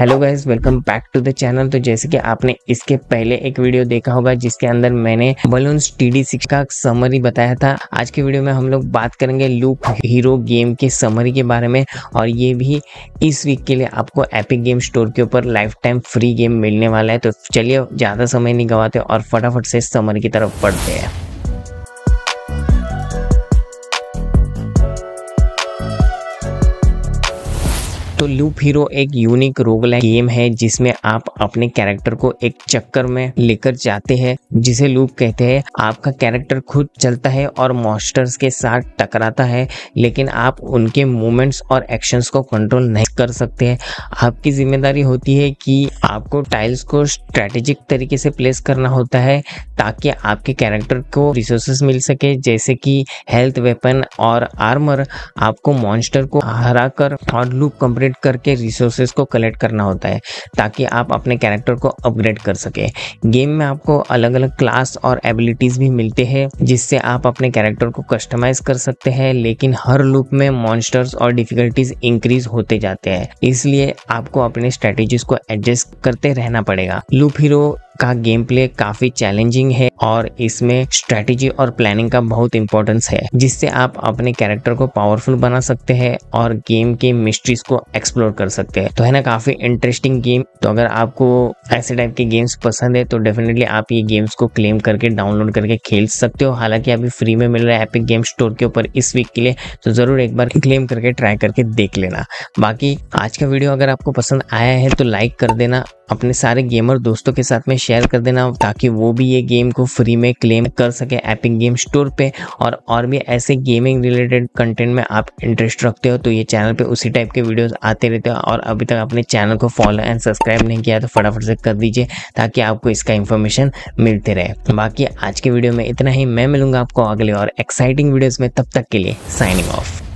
hello guys welcome back to the channel तो जैसे कि आपने इसके पहले एक वीडियो देखा होगा जिसके अंदर मैंने बलून्स टी डी सिक्स का समरी बताया था आज के वीडियो में हम लोग बात करेंगे लूप हीरो गेम के समरी के बारे में और ये भी इस वीक के लिए आपको एपिक गेम स्टोर के ऊपर लाइफ टाइम फ्री गेम मिलने वाला है तो चलिए ज़्यादा समय नहीं गवाते और फटाफट से समरी की तरफ पढ़ते हैं तो लूप हीरो एक यूनिक रोगला गेम है जिसमें आप अपने कैरेक्टर को एक चक्कर में लेकर जाते हैं जिसे लूप कहते हैं आपका कैरेक्टर खुद चलता है और मॉस्टर्स के साथ टकराता है लेकिन आप उनके मूवमेंट्स और एक्शंस को कंट्रोल नहीं कर सकते हैं आपकी जिम्मेदारी होती है कि आपको टाइल्स को स्ट्रेटेजिक तरीके से प्लेस करना होता है ताकि आपके कैरेक्टर को रिसोर्सेस मिल सके जैसे कि हेल्थ वेपन और आर्मर आपको मॉन्स्टर को हरा कर और लूप कंप्लीट अपग्रेड करके रिसोर्सेज को कलेक्ट करना होता है ताकि आप अपने कैरेक्टर को अपग्रेड कर सके गेम में आपको अलग अलग क्लास और एबिलिटीज़ भी मिलते हैं जिससे आप अपने कैरेक्टर को कस्टमाइज कर सकते हैं लेकिन हर लूप में मॉन्स्टर्स और डिफिकल्टीज इंक्रीज होते जाते हैं इसलिए आपको अपने स्ट्रेटेजीज को एडजस्ट करते रहना पड़ेगा लूप हीरो का गेम प्ले काफी चैलेंजिंग है और इसमें स्ट्रेटेजी और प्लानिंग का बहुत इंपॉर्टेंस है जिससे आप अपने कैरेक्टर को पावरफुल बना सकते हैं और गेम के मिस्ट्रीज को एक्सप्लोर कर सकते हैं तो है ना काफी इंटरेस्टिंग गेम तो अगर आपको ऐसे टाइप के गेम्स पसंद है तो डेफिनेटली आप ये गेम्स को क्लेम करके डाउनलोड करके खेल सकते हो हालांकि अभी फ्री में मिल रहा है एपिक गेम स्टोर के ऊपर इस वीक के लिए तो जरूर एक बार क्लेम करके ट्राई करके देख लेना बाकी आज का वीडियो अगर आपको पसंद आया है तो लाइक कर देना अपने सारे गेमर दोस्तों के साथ में शेयर कर देना ताकि वो भी ये गेम को फ्री में क्लेम कर सके एपिक गेम स्टोर पे और और भी ऐसे गेमिंग रिलेटेड कंटेंट में आप इंटरेस्ट रखते हो तो ये चैनल पे उसी टाइप के वीडियोस आते रहते हो और अभी तक अपने चैनल को फॉलो एंड सब्सक्राइब नहीं किया तो फटाफट से कर दीजिए ताकि आपको इसका इन्फॉर्मेशन मिलते रहे बाकी आज के वीडियो में इतना ही मैं मिलूंगा आपको अगले और एक्साइटिंग वीडियोज़ में तब तक के लिए साइनिंग ऑफ